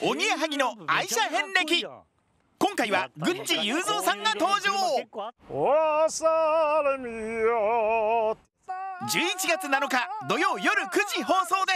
おぎやはぎの愛車遍歴今回は郡司雄三さんが登場11月7日土曜夜9時放送です